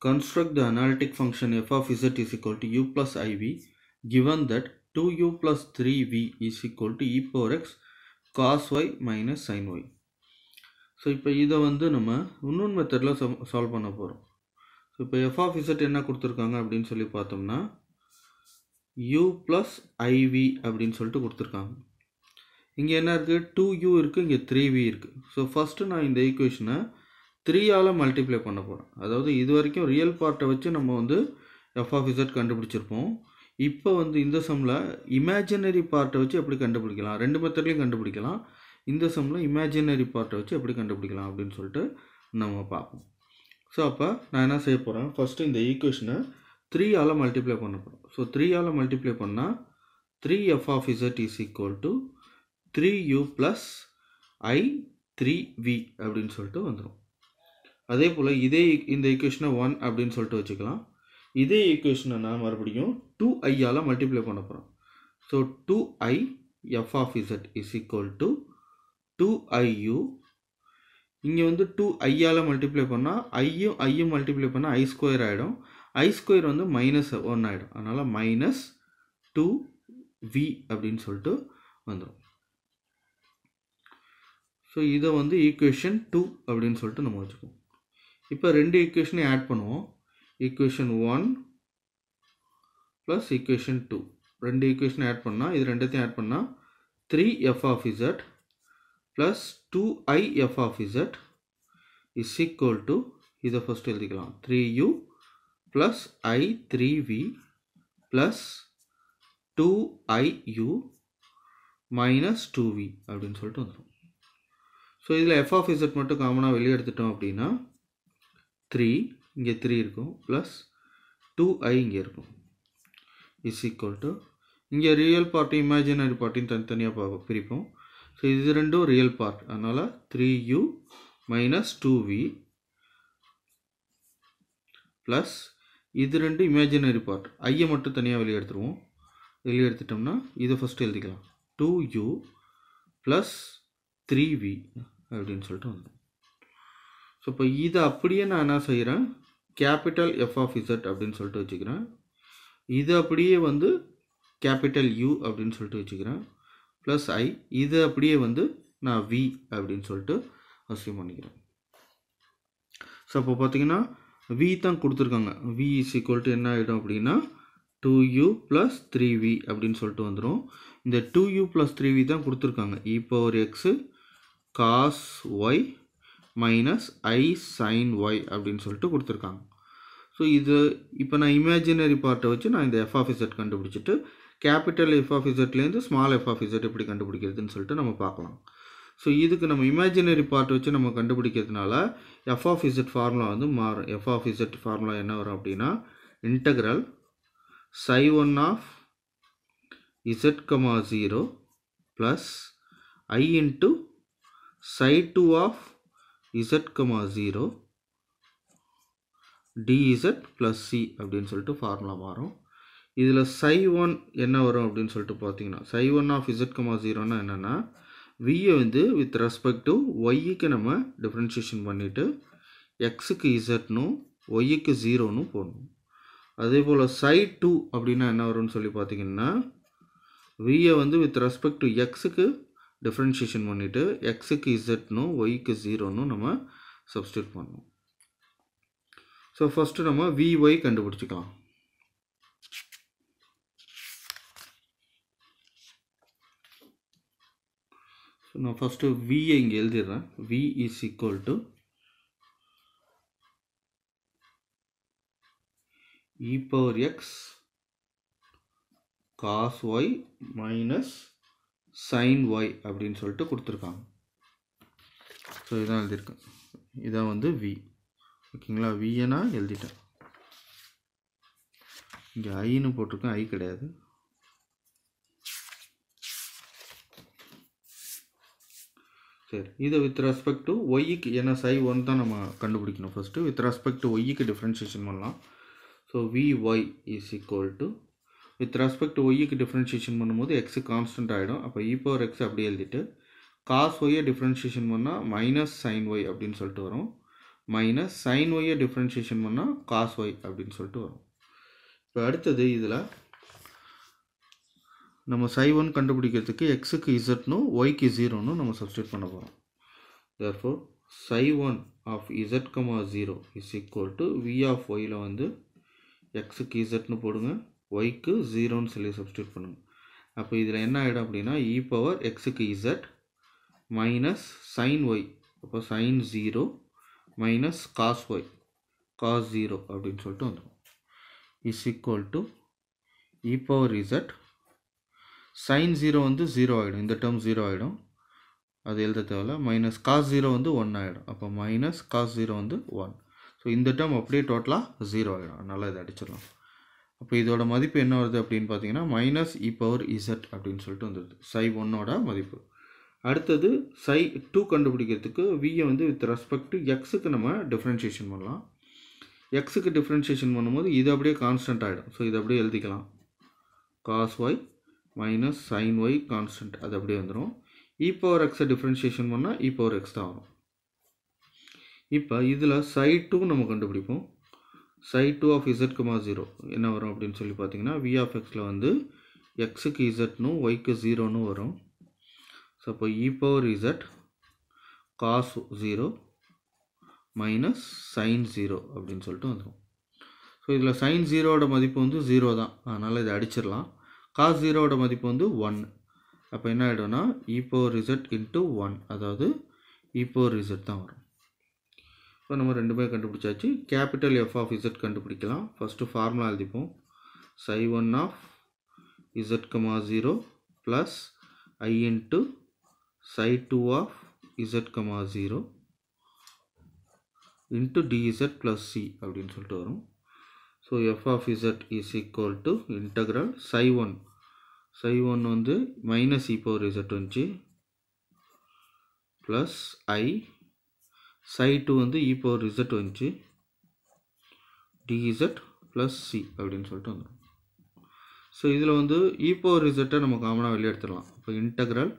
Construct the analytic function f of z is equal to u plus iv given that 2u plus 3v is equal to e power x cos y minus sin y. So, இப்ப இதை வந்து நம்ம உன்னும் மெத்தடில் சால் பண்ண போரும். So, இப்ப f of z என்ன கொடுத்துருக்காங்க அப்படின் சொல்லி பார்த்தோம்னா u plus iv அப்படின் சொல்டு கொடுத்துருக்காங்க இங்கே என்ன இருக்கு 2u இருக்கு இருக்குது 3v இருக்கு. So, first நான் இந்த ஈக்குவேஷனை த்ரீயால் மல்டிப்ளை பண்ண போகிறோம் அதாவது இது வரைக்கும் ரியல் பார்ட்டை வச்சு நம்ம வந்து எஃப் ஆஃப் இசட் கண்டுபிடிச்சிருப்போம் இப்போ வந்து இந்த சம்மில் இமேஜினரி பார்ட்டை வச்சு எப்படி கண்டுபிடிக்கலாம் ரெண்டு மெத்தட்லையும் கண்டுபிடிக்கலாம் இந்த சம்மில் இமேஜினரி பார்ட்டை வச்சு எப்படி கண்டுபிடிக்கலாம் அப்படின்னு சொல்லிட்டு நம்ம பார்ப்போம் ஸோ அப்போ நான் என்ன செய்ய போகிறேன் ஃபஸ்ட்டு இந்த ஈக்குவேஷனை த்ரீயால் மல்டிப்ளை பண்ண போகிறோம் ஸோ த்ரீயால் மல்டிப்ளை பண்ணால் three F of Z is equal to three you plus I three we அப்படின்னு சொல்லிட்டு வந்துடும் அதே போல் இதே இந்த ஈக்குவேஷனை ஒன் அப்படின்னு சொல்லிட்டு வச்சுக்கலாம் இதே ஈக்குவேஷனை நான் மறுபடியும் டூ ஐயால் மல்டிப்ளை பண்ண போகிறோம் so two I F of Z is equal to two I U இங்கே வந்து டூ ஐயால் மல்டிப்ளை பண்ணால் ஐயும் ஐயும் மல்டிப்ளை பண்ணால் ஐ ஸ்கொயர் ஆகிடும் ஐ ஸ்கொயர் வந்து மைனஸ் ஒன் ஆகிடும் அதனால் மைனஸ் டூ வி அப்படின்னு சொல்லிட்டு வந்துடும் ஸோ இதை வந்து ஈக்குவேஷன் டூ அப்படின்னு சொல்லிட்டு நம்ம வச்சுக்கோம் இப்போ ரெண்டு ஈக்குவேஷனையும் ஆட் பண்ணுவோம் equation one plus equation two ரெண்டு ஈக்குவேஷன் ஆட் பண்ணால் இது ரெண்டுத்தையும் ஆட் பண்ணால் three F of z plus two I F of Z is equal to இதை ஃபஸ்ட் எழுதிக்கலாம் three you plus I three v plus two i u minus two v அப்படின்னு சொல்லிட்டு வந்துடும் ஸோ இதில் எஃப் ஆஃப் இசட் மட்டும் காமனாக வெளியே எடுத்துட்டோம் அப்படின்னா த்ரீ இங்கே த்ரீ இருக்கும் ப்ளஸ் டூ ஐ இங்கே இருக்கும் இஸ் ஈக்குவல் டு இங்கே ரியல் பார்ட்டு இமேஜினரி பார்ட்டின்னு தனித்தனியாக பா பிரிப்போம் ஸோ இது ரெண்டும் ரியல் பார்ட் அதனால் three u minus two v plus இது ரெண்டு இமேஜினரி பார்ட் ஐயை மட்டும் தனியாக வெளியே எடுத்துருவோம் வெளியே எடுத்துட்டோம்னா இதை ஃபஸ்ட்டு எழுதிக்கலாம் two u plus three we அப்படின்னு சொல்லிட்டு வந்து ஸோ இப்போ இதை அப்படியே நான் என்ன செய்கிறேன் கேபிட்டல் எஃப் ஆஃப் இசட் அப்படின்னு சொல்லிட்டு வச்சுக்கிறேன் இது அப்படியே வந்து கேபிட்டல் யூ அப்படின்னு சொல்லிட்டு வச்சுக்கிறேன் ப்ளஸ் ஐ இது அப்படியே வந்து நான் வி அப்படின்னு சொல்லிட்டு அசியூம் பண்ணிக்கிறேன் ஸோ அப்போ பார்த்தீங்கன்னா வி தான் கொடுத்துருக்காங்க வி இஸ் ஈக்குவல் டு என்ன ஆகிடும் அப்படின்னா two u plus three we அப்படின்னு சொல்லிட்டு வந்துடும் இந்த two u plus three v தான் கொடுத்துருக்காங்க இப்போ ஒரு x cos y minus i sin y அப்படின்னு சொல்லிட்டு கொடுத்துருக்காங்க ஸோ இது இப்போ நான் இமேஜினரி பார்ட்டை வச்சு நான் இந்த எஃப் ஆஃப் இசட் கண்டுபிடிச்சிட்டு capital F of small f of எப்படி கண்டுபிடிக்கிறதுன்னு சொல்லிட்டு நம்ம பார்க்கலாம் ஸோ இதுக்கு நம்ம இமேஜினரி பார்ட்டை வச்சு நம்ம கண்டுபிடிக்கிறதுனால எஃப் ஆஃப் இசட் ஃபார்முலா வந்து மாறும் எஃப் ஆஃப் இசட் ஃபார்முலா என்ன வரும் அப்படின்னா integral psi one of z comma zero plus i into psi two of z, 0 dz plus c அப்படின்னு சொல்லிட்டு ஃபார்முலா மாறும் இதில் சை ஒன் என்ன வரும் அப்படின்னு சொல்லிட்டு பார்த்தீங்கன்னா psi one of z comma ஜீரோன்னா என்னென்னா v வந்து வித் ரெஸ்பெக்ட் y ஒய்க்கு நம்ம டிஃப்ரென்ஷியேஷன் பண்ணிவிட்டு y இசட்னும் ஒய்க்கு ஜீரோனும் போடணும் அதே போல் psi டூ அப்படின்னா என்ன வரும்னு சொல்லி பார்த்தீங்கன்னா v வந்து வித் ரெஸ்பெக்ட் x எக்ஸுக்கு z நும் எக்ஸுக்கு இசட்னும் ஒய்க்கு நும் நம்ம substitute பண்ணணும் ஸோ ஃபஸ்ட்டு நம்ம விஒய் கண்டுபிடிச்சிக்கலாம் ஸோ நான் first v இங்கே எழுதிடுறேன் v is equal to e power x cos y minus sin y அப்படின்னு சொல்லிட்டு கொடுத்துருக்காங்க ஸோ இதான் எழுதியிருக்கேன் இதான் வந்து வி ஓகேங்களா விஎனா எழுதிட்டேன் இங்கே ஐன்னு போட்டிருக்கேன் ஐ கிடையாது சரி இது வித் ரெஸ்பெக்ட் டு ஒய்க்கு ஏன்னா சை ஒன் தான் நம்ம கண்டுபிடிக்கணும் ஃபஸ்ட்டு வித் ரெஸ்பெக்ட் டு ஒய்க்கு டிஃப்ரென்ஷியேஷன் பண்ணலாம் so v y is equal to with respect ஒய்க்கு டிஃப்ரென்ஷியேஷன் பண்ணும்போது எக்ஸு கான்ஸ்டன்ட் ஆகிடும் அப்போ இ e பவர் எக்ஸ் அப்படி எழுதிட்டு காஸ் ஒய்யை டிஃப்ரென்ஷியேஷன் பண்ணால் மைனஸ் சைன் ஒய் அப்படின்னு சொல்லிட்டு வரும் மைனஸ் சைன் ஒய்யை டிஃப்ரென்ஷியேஷன் பண்ணால் காஸ் ஒய் அப்படின்னு சொல்லிட்டு வரும் இப்போ அடுத்தது இதில் நம்ம சை ஒன் கண்டுபிடிக்கிறதுக்கு எக்ஸுக்கு இசட்னும் ஒய்க்கு ஜீரோன்னு நம்ம சப்ஸ்டியூட் பண்ண போகிறோம் therefore psi one of z comma zero is equal to v of ஒயில் வந்து எக்ஸுக்கு இசட்னு போடுங்க ஒய்க்கு ஜீரோன்னு சொல்லி சப்ஸ்டியூட் பண்ணுங்கள் அப்போ இதில் என்ன ஆகிடும் அப்படின்னா இ பவர் எக்ஸுக்கு இசட் மைனஸ் சைன் ஒய் அப்போ sin zero minus cos y cos zero அப்படின்னு சொல்லிட்டு வந்துடும் is equal to e power z sin zero வந்து ஜீரோ ஆகிடும் இந்த டேர்ம் ஜீரோ ஆகிடும் அது எழுத தேவையில்ல மைனஸ் காஸ் ஜீரோ வந்து ஒன் ஆகிடும் அப்போ மைனஸ் காஸ் ஜீரோ வந்து ஒன் ஸோ இந்த டேர்ம் அப்படியே டோட்டலாக ஜீரோ ஆகிடும் அதனால் இதை அடிச்சிடலாம் அப்போ இதோட மதிப்பு என்ன வருது அப்படின்னு பார்த்தீங்கன்னா minus e e power z அப்படின்னு சொல்லிட்டு வந்துடுது சை ஒன்னோட மதிப்பு அடுத்தது சை டூ கண்டுபிடிக்கிறதுக்கு வியை வந்து வித் ரெஸ்பெக்ட் டு எக்ஸுக்கு நம்ம டிஃப்ரென்ஷியேஷன் பண்ணலாம் எக்ஸுக்கு டிஃப்ரென்ஷியேஷன் பண்ணும்போது இது அப்படியே கான்ஸ்டன்ட் ஆகிடும் ஸோ இதை அப்படியே எழுதிக்கலாம் cos y minus sin y constant அது அப்படியே வந்துடும் இ பவர் எக்ஸை டிஃப்ரென்ஷியேஷன் பண்ணால் இ பவர் எக்ஸ் தான் வரும் இப்போ இதில் சை டூ நம்ம கண்டுபிடிப்போம் psi two of z 0 zero என்ன வரும் அப்படின்னு சொல்லி பார்த்தீங்கன்னா v of xல வந்து z இசட்னும் ஒய்க்கு க்கு வரும் ஸோ அப்போ சப்போ e Z z zero minus minus zero அப்படின்னு சொல்லிட்டு வந்துடும் ஸோ இதில் சைன் ஜீரோட மதிப்பு வந்து ஜீரோ தான் அதனால் இதை அடிச்சிடலாம் காஸ் ஜீரோட மதிப்பு வந்து ஒன் அப்போ என்ன ஆகிடும்னா e power z into one e அதாவது e power z தான் வரும் இப்போ நம்ம ரெண்டுமே கண்டுபிடிச்சாச்சு கேபிட்டல் எஃப் ஆஃப் இசட் கண்டுபிடிக்கலாம் ஃபஸ்ட்டு ஃபார்முலா எழுதிப்போம் psi one of z comma zero plus i into psi two of z comma zero into d z plus c அப்படின்னு சொல்லிட்டு வரும் so f of Z is equal to integral psi one psi one வந்து minus e power z வந்துச்சு plus i psi two வந்து e power result வந்துச்சு டிஇசட் plus c அப்படின்னு சொல்லிட்டு வந்துடும் ஸோ இதில் வந்து இ பவர் இசட்டை நம்ம காமனாக வெளியே எடுத்துடலாம் இப்போ இன்டகிரல்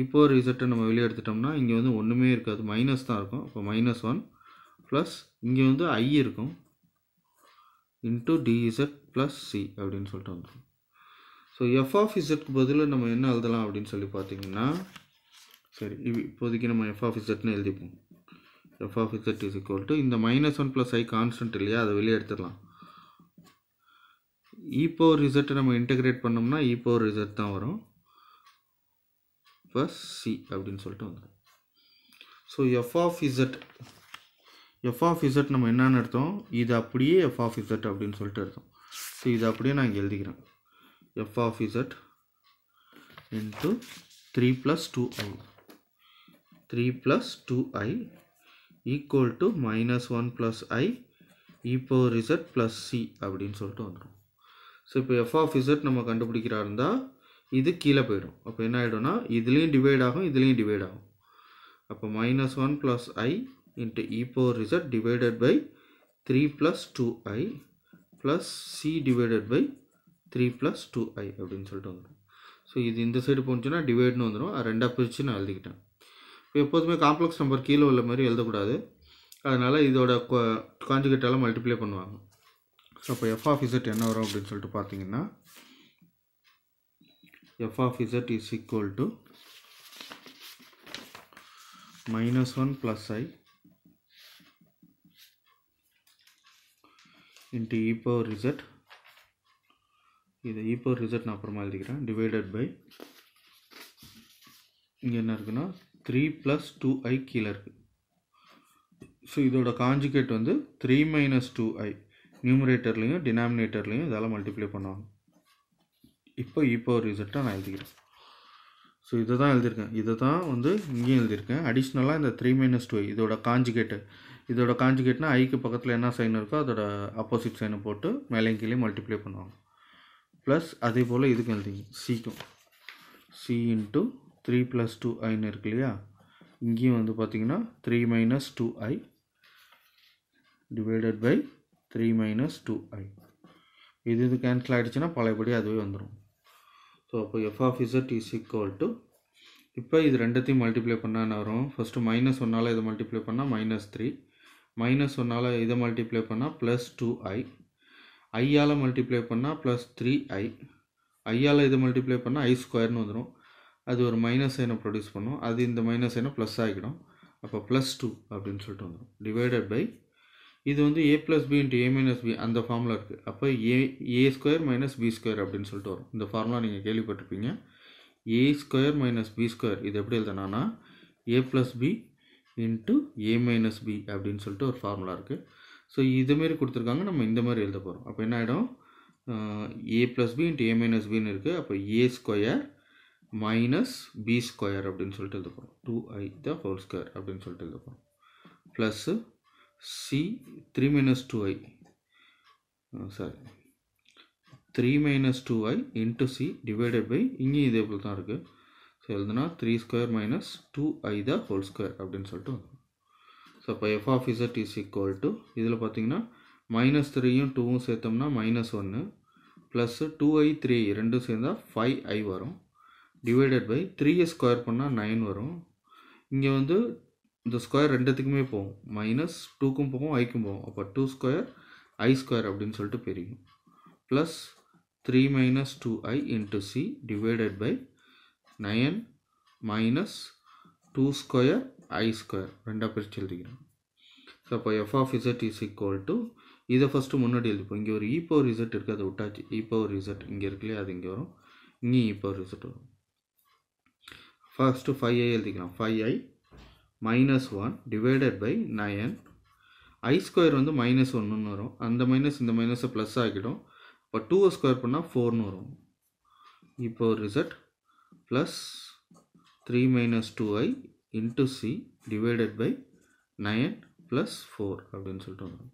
இ பவர் ரிசர்ட்டை நம்ம வெளியெடுத்துட்டோம்னா இங்கே வந்து ஒன்றுமே இருக்காது மைனஸ் தான் இருக்கும் இப்போ மைனஸ் ஒன் ப்ளஸ் இங்கே வந்து ஐ இருக்கும் இன்ட்டு டிஇசட் ப்ளஸ் சி அப்படின்னு சொல்லிட்டு வந்துடும் ஸோ எஃப் ஆஃப் இசட்க்கு பதில் நம்ம என்ன எழுதலாம் அப்படின்னு சொல்லி பார்த்தீங்கன்னா சரி இப்போதைக்கு நம்ம எஃப் ஆஃப் இசட்னு எழுதிப்போம் f of z is equal to இந்த minus one plus i constant இல்லையா அதை வெளியே எடுத்திரலாம் இ e power z நம்ம இன்டகிரேட் பண்ணோம்னா இ e power z தான் வரும் ப்ளஸ் சி அப்படின்னு சொல்லிட்டு வந்து so f of z f of z நம்ம என்ன எடுத்தோம் இது அப்படியே f of இசட் அப்படின்னு சொல்லிட்டு எடுத்தோம் ஸோ இது அப்படியே நான் இங்கே எழுதிக்கிறேன் f of z 3 three plus two i three plus two i equal to minus one plus i e power z plus c அப்படின்னு சொல்லிட்டு வந்துடும் ஸோ இப்போ எஃப் ஆஃப் இசட் நம்ம கண்டுபிடிக்கிறா இருந்தால் இது கீழே போயிடும் அப்போ என்ன ஆகிடும்னா இதுலேயும் டிவைட் ஆகும் இதுலேயும் டிவைட் ஆகும் அப்போ minus one plus i into e power z divided by three plus two i plus c divided by three plus two i அப்படின்னு சொல்லிட்டு வந்துடும் ஸோ இது இந்த சைடு போணுச்சுன்னா டிவைட்னு வந்துடும் ரெண்டாக பிரித்து நான் எழுதிக்கிட்டேன் எப்போதுமே காம்ப்ளெக்ஸ் நம்பர் கீழே உள்ள மாதிரி எழுதக்கூடாது அதனால் இதோட காஞ்சுகேட்டால் மல்டிப்ளை பண்ணுவாங்க ஸோ அப்போ எஃப் ஆஃப் இசட் என்ன வரும் அப்படின்னு சொல்லிட்டு பார்த்தீங்கன்னா f of Z is equal to minus one plus i into இப்போ power இதை இது e நான் அப்புறமா எழுதிக்கிறேன் டிவைடட் பை இங்கே என்ன இருக்குன்னா த்ரீ ப்ளஸ் டூ ஐ கீழே இருக்குது ஸோ இதோட காஞ்சுகேட் வந்து த்ரீ மைனஸ் டூ ஐ நியூமரேட்டர்லேயும் டினாமினேட்டர்லேயும் இதெல்லாம் மல்டிப்ளை பண்ணுவாங்க இப்போ இப்போ ஒரு ரிசல்ட்டாக நான் எழுதிக்கிறேன் ஸோ இதை தான் எழுதியிருக்கேன் இதை தான் வந்து இங்கேயும் எழுதியிருக்கேன் அடிஷ்னலாக இந்த த்ரீ மைனஸ் டூ ஐ இதோட காஞ்சிகேட்டு இதோட காஞ்சிகேட்னா ஐக்கு பக்கத்தில் என்ன சைன் இருக்கோ அதோட ஆப்போசிட் சைனை போட்டு மேலேயும் கீழே மல்டிப்ளை பண்ணுவாங்க ப்ளஸ் அதே போல் இதுக்கும் எழுதிங்க சிக்கும் c into three plus two ஐன்னு இருக்கு இல்லையா இங்கேயும் வந்து பார்த்திங்கன்னா three minus two i divided by three minus two i இது இது கேன்சல் ஆகிடுச்சுன்னா பழையபடி அதுவே வந்துடும் ஸோ அப்போ f of z is equal to இப்போ இது ரெண்டுத்தையும் மல்டிப்ளை என்ன வரும் ஃபஸ்ட்டு மைனஸ் ஒன்னால் இதை மல்டிப்ளை பண்ணால் மைனஸ் த்ரீ மைனஸ் ஒன்னால் இதை மல்டிப்ளை பண்ணால் ப்ளஸ் டூ ஐ ஐயால் மல்டிப்ளை பண்ணால் ப்ளஸ் த்ரீ ஐ ஐயால் இதை மல்டிப்ளை பண்ணால் ஐ ஸ்கொயர்னு வந்துடும் அது ஒரு மைனஸ் சைனை ப்ரொடியூஸ் பண்ணும் அது இந்த மைனஸ் சைனை ப்ளஸ் ஆகிடும் அப்போ ப்ளஸ் டூ அப்படின்னு சொல்லிட்டு வந்துடும் டிவைடட் பை இது வந்து a plus b into a minus b அந்த ஃபார்முலா இருக்குது அப்போ a a square minus b square அப்படின்னு சொல்லிட்டு வரும் இந்த ஃபார்முலா நீங்கள் கேள்விப்பட்டிருப்பீங்க a square minus b square இது எப்படி எழுதுனா a plus b into a minus b அப்படின்னு சொல்லிட்டு ஒரு ஃபார்முலா இருக்குது ஸோ இதுமாரி கொடுத்துருக்காங்க நம்ம இந்த மாதிரி எழுத போகிறோம் அப்போ என்ன ஆகிடும் a plus b into a minus பின்னு இருக்குது அப்போ a square minus b square அப்படின்னு சொல்லிட்டு எழுதுக்கிறோம் two i the whole square அப்படின்னு சொல்லிட்டு எழுதுக்கிறோம் plus c three minus two i sorry three minus two i into c divided by இங்கேயும் இதே போல் தான் இருக்குது ஸோ எழுதுனா three square minus two i the whole square அப்படின்னு சொல்லிட்டு வந்துடும் ஸோ இப்போ f of Z is equal to இதில் பார்த்தீங்கன்னா மைனஸ் த்ரீயும் டூவும் சேர்த்தோம்னா மைனஸ் ஒன்று ப்ளஸ்ஸு டூ ஐ த்ரீ ரெண்டும் சேர்ந்தால் ஃபைவ் ஐ வரும் டிவைடட் பை த்ரீயை ஸ்கொயர் பண்ணால் 9 வரும் இங்கே வந்து இந்த ஸ்கொயர் ரெண்டுத்துக்குமே போகும் மைனஸ் டூக்கும் போகும் ஐக்கும் போகும் அப்போ டூ ஸ்கொயர் ஐ ஸ்கொயர் அப்படின்னு சொல்லிட்டு அப்படின் plus three minus two i 2i c divided by nine minus two square i square ரெண்டாக பிரித்து எழுதிக்கிறோம் ஸோ அப்பா f of z is equal to இது ஃபஸ்ட்டு முன்னாடி எழுதிப்போம் இங்கே ஒரு e பவர் z இருக்காது அதை e இ பவர் இசட் இங்கே அது இங்கே வரும் இங்கு இ e power z வரும் ஃபஸ்ட்டு ஃபைவ் ஐ எழுதிக்கலாம் five i minus one divided by nine i square வந்து மைனஸ் ஒன்றுன்னு வரும் அந்த மைனஸ் இந்த மைனஸை ப்ளஸ் ஆகிடும் இப்போ டூவை ஸ்கொயர் பண்ணால் ஃபோர்னு வரும் இப்போ result plus three minus two i into c divided by nine plus four அப்படின்னு சொல்லிட்டு வரும்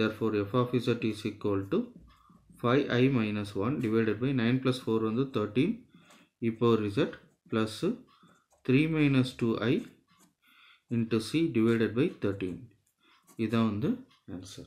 therefore f of Z is equal to five i minus one divided by nine plus four வந்து thirteen இப்போ result plus 3 minus 2i into c divided by 13. This is the answer.